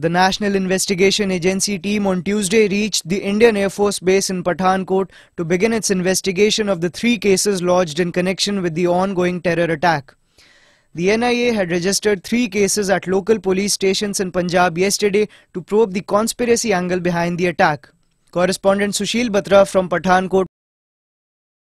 The National Investigation Agency team on Tuesday reached the Indian Air Force Base in Pathankot to begin its investigation of the three cases lodged in connection with the ongoing terror attack. The NIA had registered three cases at local police stations in Punjab yesterday to probe the conspiracy angle behind the attack. Correspondent Sushil Batra from Pathankot